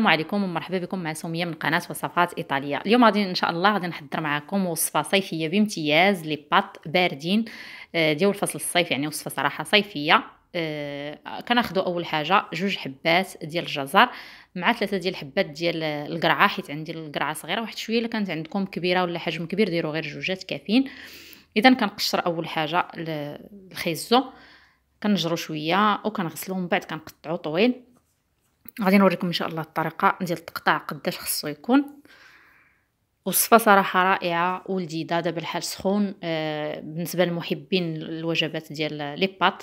السلام عليكم ومرحبا بكم مع سميه من قناه وصفات ايطاليه اليوم غادي ان شاء الله غادي نحضر معكم وصفه صيفيه بامتياز لي بات باردين آه، ديال الفصل الصيف يعني وصفه صراحه صيفيه آه، كناخذوا اول حاجه جوج حبات ديال الجزر مع ثلاثه ديال الحبات ديال القرعه حيت عندي القرعه صغيره واحد شويه الا كانت عندكم كبيره ولا حجم كبير ديروا غير جوجات كافين اذا كنقشر اول حاجه الخيزو كنجرو شويه وكنغسلو من بعد كنقطعو طويل غادي نوريكم ان شاء الله الطريقه ديال التقطاع قداش خصو يكون وصفه صراحه رائعه ولذيذه دابا الحال سخون آه بالنسبه للمحبين الوجبات ديال لي بات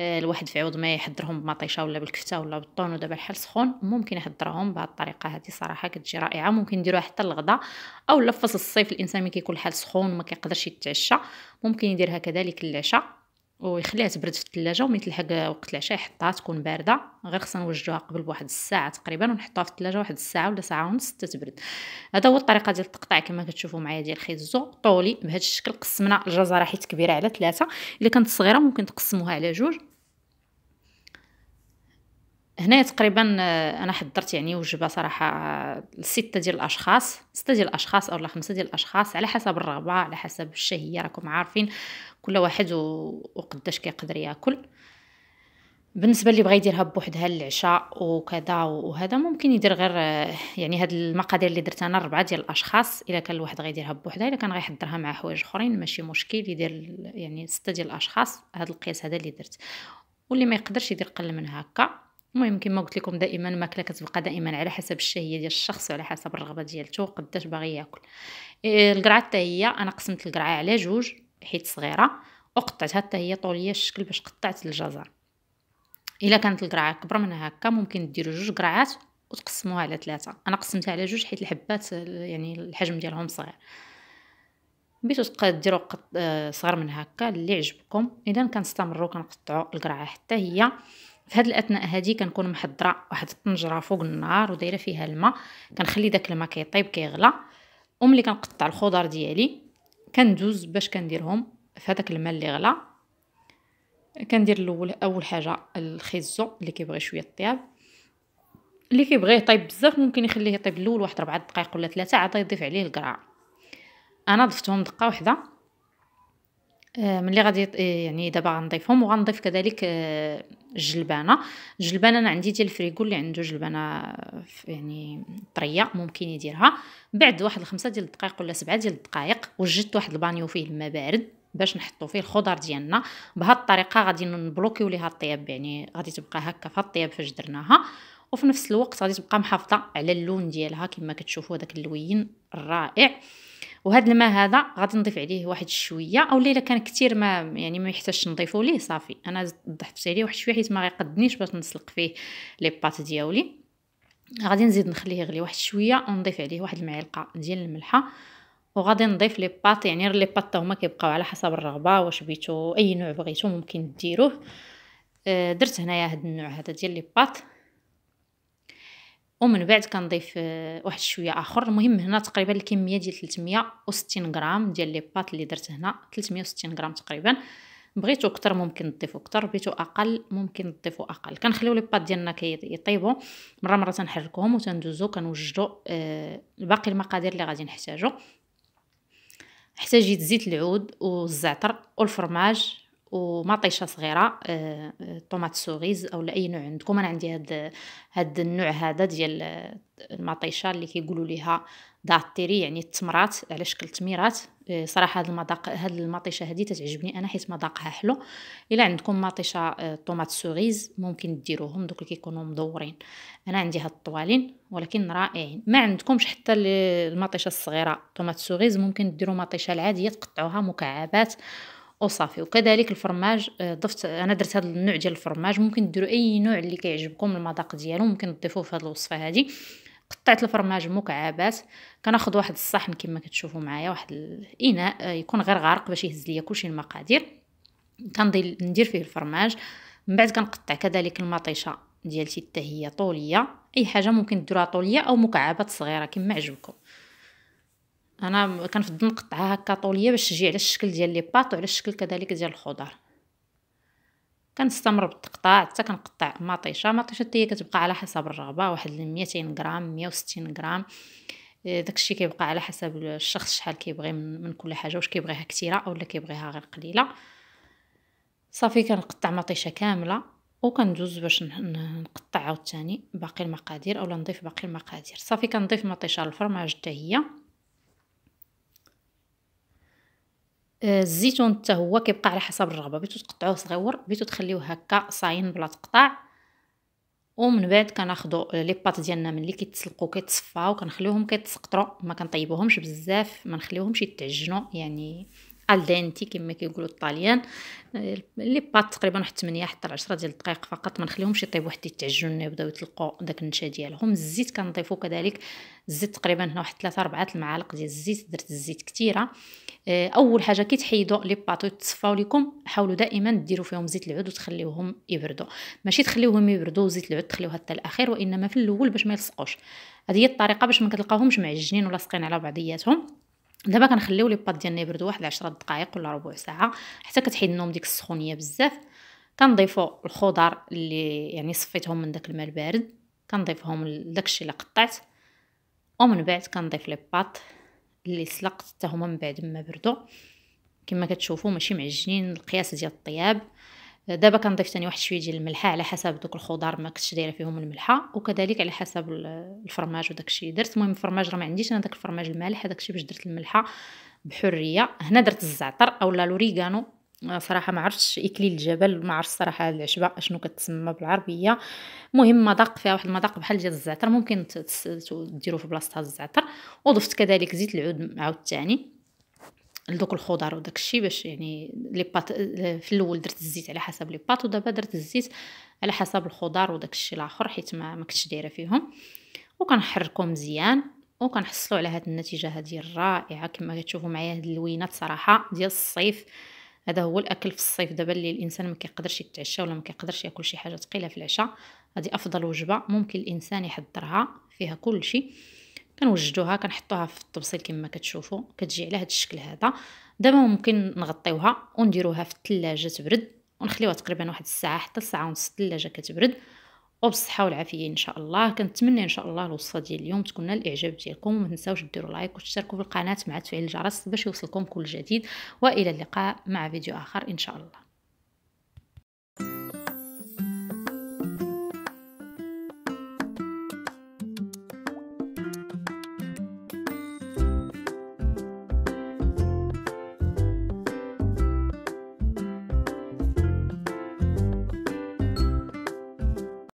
آه الواحد في عوض ما يحضرهم بمطيشه ولا بالكفته ولا بالطون ودابا الحال سخون ممكن يحضرهم بهذه الطريقه هذه صراحه كتجي رائعه ممكن نديروها حتى الغداء او في الصيف الانسان ملي كيكون الحال سخون وما كيقدرش يتعشى ممكن يديرها كذلك للعشاء ويخليها تبرد في الثلاجة ومن تلحق وقت العشاء يحطها تكون باردة غير خصنا نوجدوها قبل بواحد الساعة تقريبا ونحطها في الثلاجة واحد الساعة ولا ساعة ونص حتى تبرد هذا هو الطريقة ديال التقطع كما كتشوفوا معايا ديال خيزو طولي بهذا الشكل قسمنا الجزرة حيت كبيرة على ثلاثة الا كانت صغيرة ممكن تقسموها على جوج هنا تقريبا آه، انا حضرت يعني وجبه صراحه آه، لسته ديال الاشخاص سته ديال الاشخاص او خمسه ديال الاشخاص على حسب الرغبه على حسب الشهيه راكم عارفين كل واحد وقداش كيقدر ياكل بالنسبه اللي بغى يديرها بوحدها العشاء وكذا وهذا ممكن يدير غير آه، يعني هاد المقادير اللي درت انا ربعه ديال الاشخاص الا كان الواحد غيديرها بوحدها الا كان غيحضرها مع حوايج اخرين ماشي مشكل يدير يعني سته ديال الاشخاص هاد القياس هذا اللي درت واللي ما يقدرش يدير قل من هكا المهم كما قلت لكم دائما الماكله كتبقى دائما على حسب الشهيه ديال الشخص وعلى حسب الرغبه ديالته قداش باغي ياكل إيه، القرعه حتى هي انا قسمت القرعه على جوج حيت صغيره وقطعتها حتى هي طوليه الشكل باش قطعت الجزر الا كانت القرعه كبر من هكا ممكن ديروا جوج قرعات وتقسموها على ثلاثه انا قسمتها على جوج حيت الحبات يعني الحجم ديالهم صغير بيتو تقدروا آه، صغر من هكا اللي عجبكم اذا كنستمروا كنقطعوا القرعه حتى هي في هاد الاثناء هادي كنكون محضره واحد الطنجره فوق النار ودايره فيها الماء كنخلي داك الماء كيطيب كيغلى وملي كنقطع الخضر ديالي كندوز باش كنديرهم في هذاك الماء اللي غلا كندير الاول اول حاجه الخيزو اللي كيبغي شويه طياب اللي كيبغيه طيب بزاف ممكن يخليه يطيب الاول واحد 4 دقائق ولا ثلاثه عاد يضيف عليه القرع انا ضفتهم دقه واحده آه، ملي غادي يعني دابا غنضيفهم وغنضيف كذلك آه، الجلبانه الجلبانه انا عندي ديال الفريكو اللي عنده جلبانه يعني طريه ممكن يديرها بعد واحد الخمسة ديال الدقائق ولا سبعة ديال الدقائق وجدت واحد البانيو فيه الماء بارد باش نحطو فيه الخضر ديالنا بهاد الطريقه غادي نبلوكيو ليها الطياب يعني غادي تبقى هكا فهاد الطياب فاش درناها وفي نفس الوقت غادي تبقى محافظه على اللون ديالها كما كتشوفوا داك اللوين الرائع وهذا الماء هذا غادي نضيف عليه واحد شويه او الا كان كثير ما يعني ما يحتاجش نضيفو ليه صافي انا ضحفت عليه واحد شويه حيت ما غيقدنيش باش نسلق فيه لي بات ديالي غادي نزيد نخليه يغلي واحد شويه ونضيف عليه واحد المعلقه ديال الملحه وغادي نضيف لي بات يعني لي بات هما كيبقاو على حسب الرغبه واش بغيتو اي نوع بغيتو ممكن ديروه آه، درت هنايا هاد النوع هذا ديال لي بات ومن بعد كنضيف آه، واحد شويه اخر المهم هنا تقريبا الكميه ديال 360 غرام ديال لي بات اللي درت هنا 360 غرام تقريبا بغيتو اكثر ممكن تضيفو اكثر بغيتو اقل ممكن تضيفو اقل كنخليو لي بات ديالنا كيطيبو مره مره تنحركوهم وتندوزو كنوجدو آه باقي المقادير اللي غادي نحتاجو احتاجيت زيت العود والزعتر والفرماج ومطيشه صغيره آه، آه، طومات سوريز او لاي نوع عندكم انا عندي هاد هاد النوع هذا ديال آه، المطيشه اللي كيقولوا ليها داتيري يعني التمرات على شكل تميرات صراحه هاد المذاق هاد المطيشه هذه تتعجبني انا حيت مذاقها حلو الا عندكم مطيشه طومات سوريز ممكن ديروهم دوك اللي كيكونوا مدورين انا عندي هاد الطوالين ولكن رائعين ما عندكمش حتى المطيشه الصغيره طومات سوريز ممكن ديروا مطيشه العاديه تقطعوها مكعبات وصافي وكذلك الفرماج آه، ضفت انا درت هذا النوع ديال الفرماج ممكن ديروا اي نوع اللي كيعجبكم المذاق ديالو ممكن تضيفوه في هذه الوصفه هذه قطعت الفرماج مكعبات كناخذ واحد الصحن كما كتشوفوا معايا واحد الاناء آه، يكون غير غارق باش يهز ليا كلشي المقادير كنضي ندير فيه الفرماج من بعد كنقطع كذلك المطيشه ديالتي حتى هي طوليه اي حاجه ممكن ديروها طوليه او مكعبات صغيره كما عجبكم انا كنفضل نقطعها هكا طوليه باش تجي على الشكل ديال لي بات وعلى الشكل كذلك ديال الخضر كنستمر بالتقطاع حتى كنقطع مطيشه مطيشه هي كتبقى على حسب الرغبه واحد 200 غرام 160 غرام آه، داكشي كيبقى على حسب الشخص شحال كيبغي من كل حاجه واش كيبغيها كثيره اولا كيبغيها غير قليله صافي كنقطع مطيشه كامله وكندوز باش نقطع عاوتاني باقي المقادير اولا نضيف باقي المقادير صافي كنضيف مطيشه الفرماج حتى هي الزيتون حتى هو كيبقى على حسب الرغبه بغيتو تقطعوه صغيور بغيتو تخليوه هكا صاين بلا تقطع ومن بعد كناخذوا لي بات ديالنا ملي كيتسلقوا كيتصفاو كنخليوهم كيتسقطرو ما كنطيبوهمش بزاف ما نخليوهمش يتعجنوا يعني الدانتي كما كيقولوا الطاليان آه، لي بات تقريبا واحد 8 حتى 10 ديال الدقائق فقط ما نخليهمش يطيبوا حتى يتعجنوا ويبداو يبداو يطلقوا داك النشا ديالهم الزيت كنضيفو كذلك الزيت تقريبا هنا واحد 3 4 المعالق ديال الزيت درت الزيت كثيره آه، اول حاجه كي لي بات ويتصفاو لكم حاولوا دائما ديروا فيهم زيت العود وتخليوهم يبردوا ماشي تخليوهم يبردوا زيت العود تخليوه حتى الاخير وانما في الاول باش ما يلصقوش هذه هي الطريقه باش ما كتلقاوهمش معجنين ولا على بعضياتهم دابا كنخليو لي بات ديالنا يبردوا واحد 10 دقائق ولا ربع ساعه حتى كتحيد لهم ديك السخونيه بزاف كنضيفوا الخضر اللي يعني صفيتهم من داك الماء البارد كنضيفهم لداكشي اللي قطعت ومن بعد كنضيف لي بات اللي سلقت حتى هما من بعد ما بردوا كما كتشوفوا ماشي معجنين القياس ديال الطياب دابا كنضيف ثاني واحد شويه ديال الملحه على حسب دوك الخضار ما كنتش دايره فيهم الملحه وكذلك على حسب الفرماج وداك الشيء درت المهم الفرماج راه ما عنديش انا داك الفرماج المالح هذاك الشيء باش درت الملحه بحريه هنا درت الزعتر اولا لوريغانو آه، صراحه ما عرفتش اكليل الجبل ما عرفتش صراحه العشبه شنو كتسمى بالعربيه المهم مذاق فيها واحد المذاق بحال ديال الزعتر ممكن تديروا في بلاصتها الزعتر وضفت كذلك زيت العود عاود ثاني لدوك الخضر وداك الشيء باش يعني لي بات في الاول درت الزيت على حسب لي بات ودابا درت الزيت على حسب الخضر وداك الشيء الاخر حيت ما, ما كنتش دايره فيهم وكنحركو مزيان وكنحصلوا على هذه النتيجه هذه الرائعه كما كتشوفوا معايا هذه اللوينات صراحه ديال الصيف هذا هو الاكل في الصيف دابا اللي الانسان ما كيقدرش يتعشى ولا ما كيقدرش ياكل شي حاجه ثقيله في العشاء هذه افضل وجبه ممكن الانسان يحضرها فيها كل شيء كنوجدوها كنحطوها في الطبسيل كما كتشوفوا كتجي على هذا الشكل هذا دابا ممكن نغطيوها ونديروها في الثلاجه تبرد ونخليوها تقريبا واحد الساعه حتى الساعه ونص الثلاجه كتبرد وبالصحه والعافيه ان شاء الله كنتمنى ان شاء الله الوصفه ديال اليوم تكون الاعجاب ديالكم وما تنساوش ديروا لايك وتشتركوا في القناه مع تفعيل الجرس باش يوصلكم كل جديد والى اللقاء مع فيديو اخر ان شاء الله